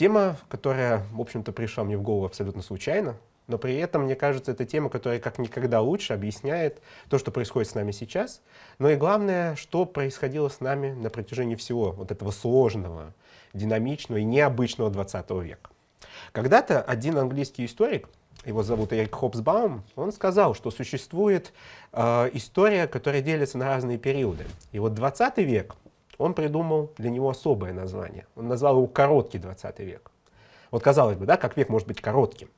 Тема, которая, в общем-то, пришла мне в голову абсолютно случайно, но при этом, мне кажется, это тема, которая как никогда лучше объясняет то, что происходит с нами сейчас, но и главное, что происходило с нами на протяжении всего вот этого сложного, динамичного и необычного 20 века. Когда-то один английский историк, его зовут Эрик Хопсбаум, он сказал, что существует э, история, которая делится на разные периоды. И вот 20 век он придумал для него особое название. Он назвал его «короткий 20 век». Вот казалось бы, да, как век может быть коротким.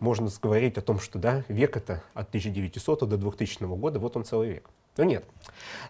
Можно говорить о том, что да, век это от 1900 до 2000 года, вот он целый век. Но нет.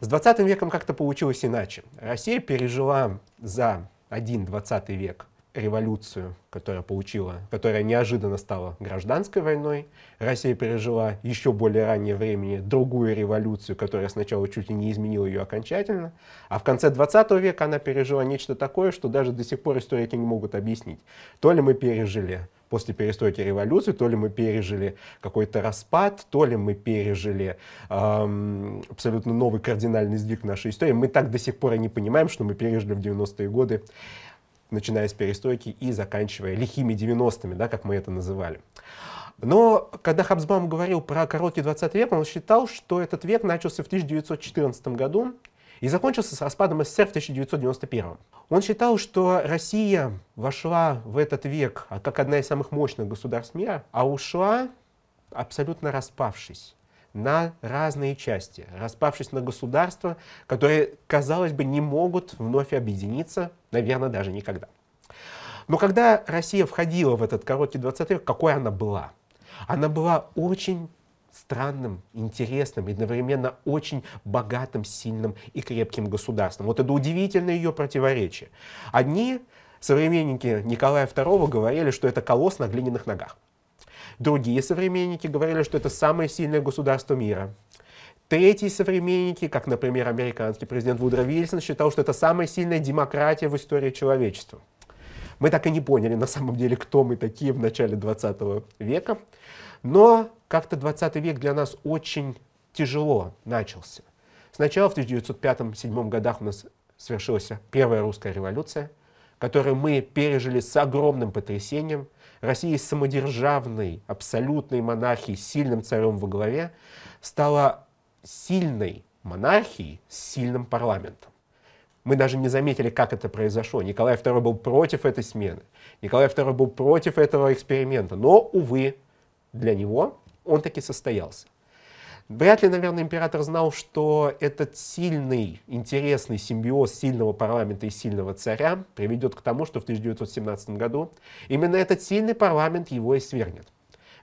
С 20 веком как-то получилось иначе. Россия пережила за один 20 век революцию, которая получила, которая неожиданно стала гражданской войной. Россия пережила еще более раннее времени другую революцию, которая сначала чуть ли не изменила ее окончательно. А в конце 20 века она пережила нечто такое, что даже до сих пор историки не могут объяснить. То ли мы пережили после перестройки революции, то ли мы пережили какой-то распад, то ли мы пережили эм, абсолютно новый кардинальный сдвиг в нашей истории. Мы так до сих пор и не понимаем, что мы пережили в 90-е годы начиная с перестройки и заканчивая лихими 90-ми, да, как мы это называли. Но когда Хабсбаум говорил про короткий 20 век, он считал, что этот век начался в 1914 году и закончился с распадом СССР в 1991. Он считал, что Россия вошла в этот век как одна из самых мощных государств мира, а ушла абсолютно распавшись на разные части, распавшись на государства, которые, казалось бы, не могут вновь объединиться, наверное, даже никогда. Но когда Россия входила в этот короткий 20 век, какой она была? Она была очень странным, интересным и одновременно очень богатым, сильным и крепким государством. Вот это удивительное ее противоречие. Одни современники Николая II говорили, что это колосс на глиняных ногах. Другие современники говорили, что это самое сильное государство мира. Третьи современники, как, например, американский президент Вудро Вильсон, считал, что это самая сильная демократия в истории человечества. Мы так и не поняли, на самом деле, кто мы такие в начале 20 века. Но как-то 20 век для нас очень тяжело начался. Сначала в 1905-1907 годах у нас свершилась первая русская революция – который мы пережили с огромным потрясением, Россия из самодержавной, абсолютной монархии с сильным царем во главе стала сильной монархией с сильным парламентом. Мы даже не заметили, как это произошло. Николай II был против этой смены. Николай II был против этого эксперимента. Но, увы, для него он таки состоялся. Вряд ли, наверное, император знал, что этот сильный, интересный симбиоз сильного парламента и сильного царя приведет к тому, что в 1917 году именно этот сильный парламент его и свергнет.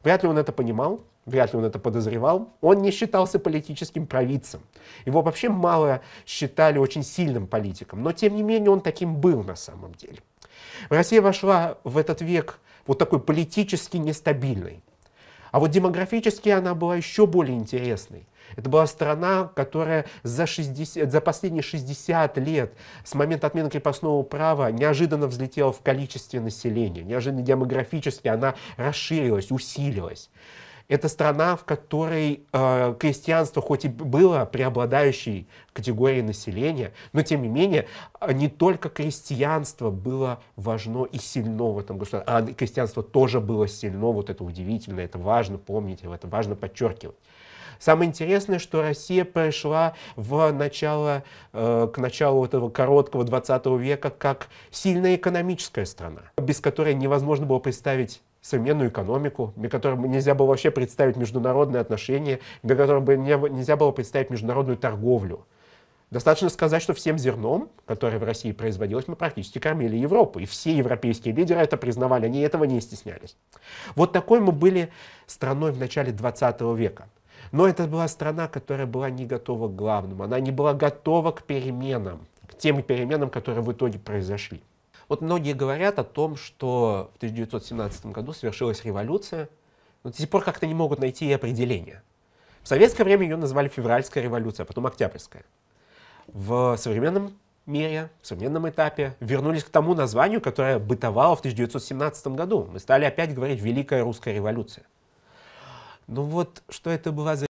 Вряд ли он это понимал, вряд ли он это подозревал. Он не считался политическим провидцем. Его вообще мало считали очень сильным политиком, но тем не менее он таким был на самом деле. Россия вошла в этот век вот такой политически нестабильной. А вот демографически она была еще более интересной. Это была страна, которая за, 60, за последние 60 лет с момента отмены крепостного права неожиданно взлетела в количестве населения, неожиданно демографически она расширилась, усилилась. Это страна, в которой э, крестьянство хоть и было преобладающей категорией населения, но тем не менее э, не только крестьянство было важно и сильно в этом государстве, а крестьянство тоже было сильно, вот это удивительно, это важно помнить, это важно подчеркивать. Самое интересное, что Россия пришла в начало, э, к началу этого короткого 20 века как сильная экономическая страна, без которой невозможно было представить современную экономику, без которой нельзя было вообще представить международные отношения, без которой бы нельзя было представить международную торговлю. Достаточно сказать, что всем зерном, которое в России производилось, мы практически кормили Европу. И все европейские лидеры это признавали, они этого не стеснялись. Вот такой мы были страной в начале 20 века. Но это была страна, которая была не готова к главному. Она не была готова к переменам, к тем переменам, которые в итоге произошли. Вот многие говорят о том, что в 1917 году совершилась революция, но до сих пор как-то не могут найти определение. В советское время ее назвали февральская революция, а потом октябрьская. В современном мире, в современном этапе вернулись к тому названию, которое бытовало в 1917 году. Мы стали опять говорить «Великая русская революция». Ну вот, что это была за